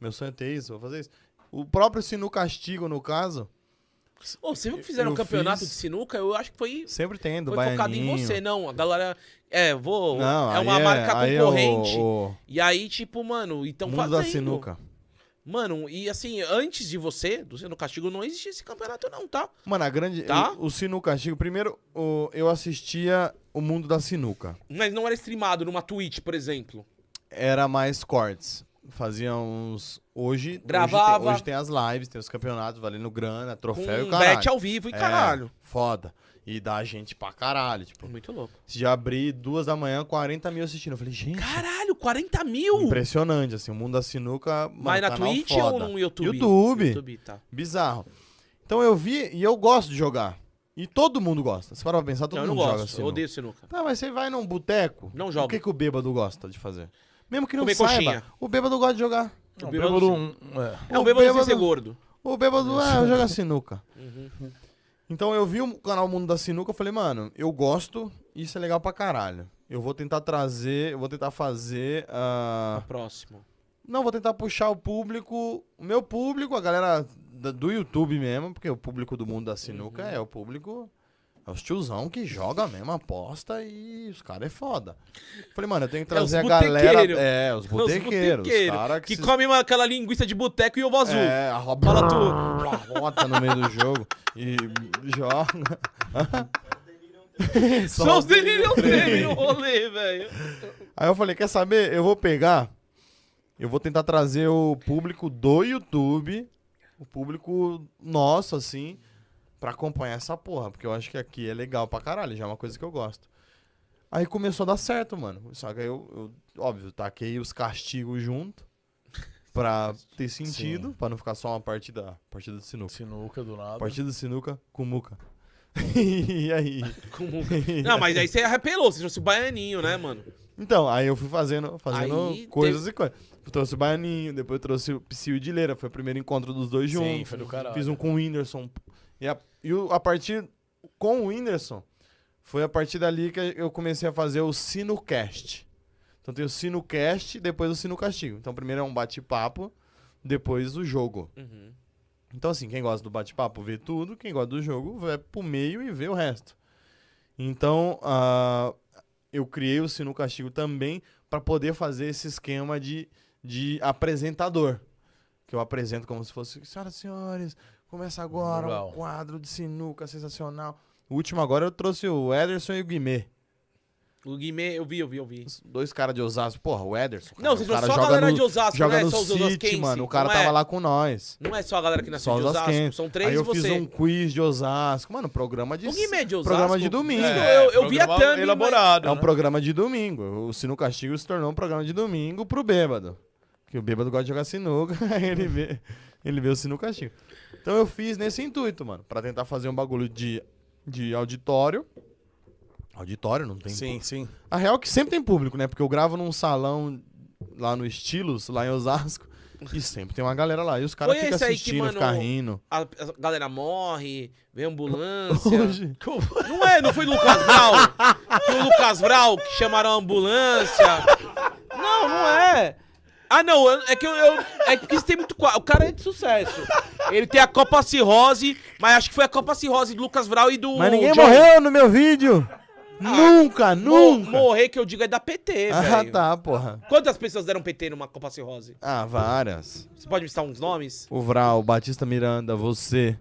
Meu sonho é ter isso, vou fazer isso. O próprio Sinu Castigo, no caso. Oh, você que fizeram um campeonato fiz... de sinuca? Eu acho que foi. Sempre tendo, Foi baianinho. focado em você, não. A galera. É, vou. Não, é uma é, marca concorrente. É o, o... E aí, tipo, mano, então Mundo fazendo. da sinuca. Mano, e assim, antes de você, do Sinu Castigo, não existia esse campeonato, não, tá? Mano, a grande. Tá? O, o Castigo, primeiro, o, eu assistia o Mundo da Sinuca. Mas não era streamado numa Twitch, por exemplo. Era mais cortes fazia uns. Hoje. Gravava. Hoje tem, hoje tem as lives, tem os campeonatos valendo grana, troféu Com e caralho. Bet ao vivo e é, caralho. Foda. E dá gente pra caralho, tipo. Muito louco. Se já abri duas da manhã, 40 mil assistindo. Eu falei, gente. Caralho, 40 mil! Impressionante, assim, o mundo da sinuca. Mas tá na Twitch foda. ou no YouTube? YouTube. YouTube, tá. Bizarro. Então eu vi e eu gosto de jogar. E todo mundo gosta. Você para pra pensar, todo não, mundo eu não gosto. Eu odeio sinuca. Tá, mas você vai num boteco. Não joga. O que, que o bêbado gosta de fazer? Mesmo que não Comer saiba, coxinha. o bêbado gosta de jogar. Não, o bêbado, um, é. é. o bêbado, bêbado ser gordo. O bêbado é, joga sinuca. Uhum. Então eu vi o canal Mundo da Sinuca, eu falei, mano, eu gosto, isso é legal pra caralho. Eu vou tentar trazer, eu vou tentar fazer. Uh... O próximo. Não, vou tentar puxar o público, o meu público, a galera do YouTube mesmo, porque o público do mundo da sinuca uhum. é o público é os tiozão que joga mesmo aposta e os caras é foda. Falei, mano, eu tenho que é, trazer é a galera. É, os botequeiros. Os, os cara que, que se... come uma, aquela linguiça de boteco e ovo azul. É, arroba. Fala tu. rota no meio do jogo e joga. Só os delírios tremem no rolê, velho. Aí eu falei, quer saber? Eu vou pegar. Eu vou tentar trazer o público do YouTube, o público nosso, assim para acompanhar essa porra, porque eu acho que aqui é legal pra caralho, já é uma coisa que eu gosto. Aí começou a dar certo, mano. Só que eu, eu óbvio, taquei os castigos junto pra ter sentido, Sim. pra não ficar só uma partida, partida de sinuca. Sinuca do nada. Partida de sinuca com muca. e aí? com muca. Não, mas aí você arrepelou, você trouxe o baianinho, né, mano? Então, aí eu fui fazendo, fazendo coisas e coisas. trouxe o Baianinho, depois trouxe o Psyu de Leira, foi o primeiro encontro dos dois juntos. Sim, foi do caralho. Fiz um com o Whindersson, e a, e a partir com o Whindersson, foi a partir dali que eu comecei a fazer o SinoCast. Então tem o SinoCast, depois o Sino Castigo. Então primeiro é um bate-papo, depois o jogo. Uhum. Então assim, quem gosta do bate-papo vê tudo, quem gosta do jogo vai pro meio e vê o resto. Então uh, eu criei o Sino Castigo também para poder fazer esse esquema de, de apresentador que eu apresento como se fosse, senhoras e senhores, começa agora Legal. um quadro de sinuca sensacional. O último agora eu trouxe o Ederson e o Guimê. O Guimê, eu vi, eu vi, eu vi. dois caras de Osasco. Porra, o Ederson. Cara, não, você cara só a galera no, de Osasco, joga não é no só os Osasquenses. mano. O cara é, tava lá com nós. Não é só a galera que nasceu só de Osasco. São três Aí eu você. fiz um quiz de Osasco. Mano, programa de... O Guimê é de Osasco. Programa de domingo. É, eu, eu vi a Thumb. Elaborado, mas... É um programa de domingo. O Sino Castigo se tornou um programa de domingo pro bêbado. Porque o bêbado gosta de jogar sinuca, ele vê, ele vê o sinuca sinucachinho. Então eu fiz nesse intuito, mano, para tentar fazer um bagulho de, de auditório. Auditório, não tem Sim, público. sim. A real é que sempre tem público, né? Porque eu gravo num salão lá no Estilos, lá em Osasco, e sempre tem uma galera lá. E os caras ficam assistindo, mano, ficam rindo. A, a galera morre, vem ambulância. Hoje? Não é, não foi o Lucas Brau? Foi o Lucas Brau que chamaram a ambulância. Não, não é. Ah, não, eu- é que eu, eu- É porque isso tem muito. O cara é de sucesso. Ele tem a Copa Cirrose, mas acho que foi a Copa Cirrose do Lucas Vral e do. Mas ninguém morreu no meu vídeo. Ah, nunca, nunca. Morrer, que eu digo, é da PT, ah, tá, porra. Quantas pessoas deram PT numa Copa Cirrose? Ah, várias. Você pode me citar uns nomes? O Vral, o Batista Miranda, você.